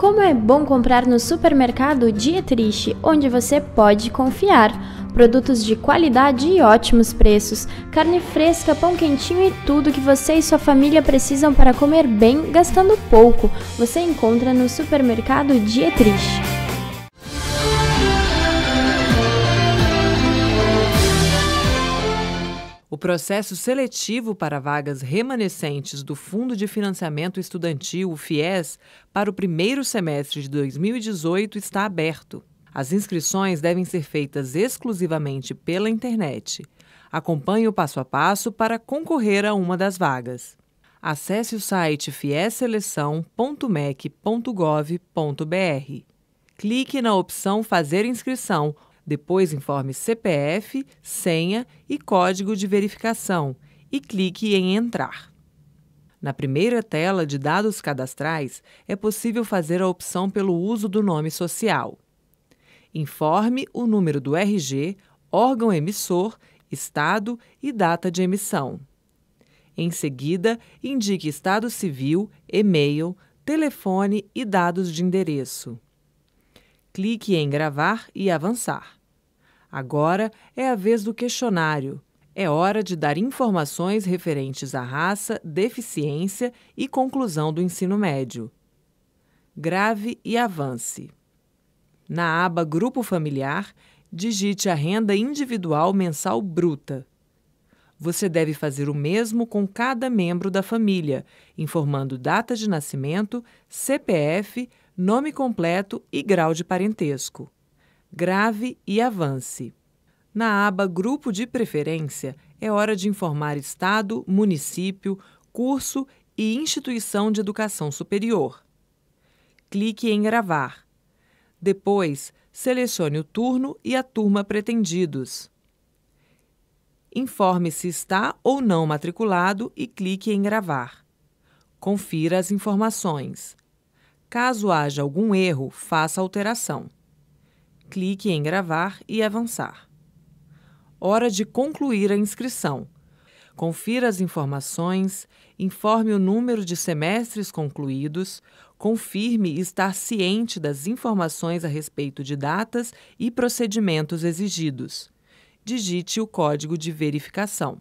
Como é bom comprar no supermercado Dietrich, onde você pode confiar. Produtos de qualidade e ótimos preços, carne fresca, pão quentinho e tudo que você e sua família precisam para comer bem, gastando pouco, você encontra no supermercado Dietrich. processo seletivo para vagas remanescentes do Fundo de Financiamento Estudantil, o FIES, para o primeiro semestre de 2018 está aberto. As inscrições devem ser feitas exclusivamente pela internet. Acompanhe o passo a passo para concorrer a uma das vagas. Acesse o site fieseleção.mec.gov.br. Clique na opção Fazer inscrição depois informe CPF, senha e código de verificação e clique em Entrar. Na primeira tela de dados cadastrais, é possível fazer a opção pelo uso do nome social. Informe o número do RG, órgão emissor, estado e data de emissão. Em seguida, indique estado civil, e-mail, telefone e dados de endereço. Clique em Gravar e Avançar. Agora é a vez do questionário. É hora de dar informações referentes à raça, deficiência e conclusão do ensino médio. Grave e avance. Na aba Grupo Familiar, digite a renda individual mensal bruta. Você deve fazer o mesmo com cada membro da família, informando data de nascimento, CPF, nome completo e grau de parentesco grave e avance. Na aba Grupo de Preferência, é hora de informar Estado, município, curso e instituição de educação superior. Clique em Gravar. Depois, selecione o turno e a turma pretendidos. Informe se está ou não matriculado e clique em Gravar. Confira as informações. Caso haja algum erro, faça alteração clique em gravar e avançar. Hora de concluir a inscrição. Confira as informações, informe o número de semestres concluídos, confirme estar ciente das informações a respeito de datas e procedimentos exigidos. Digite o código de verificação.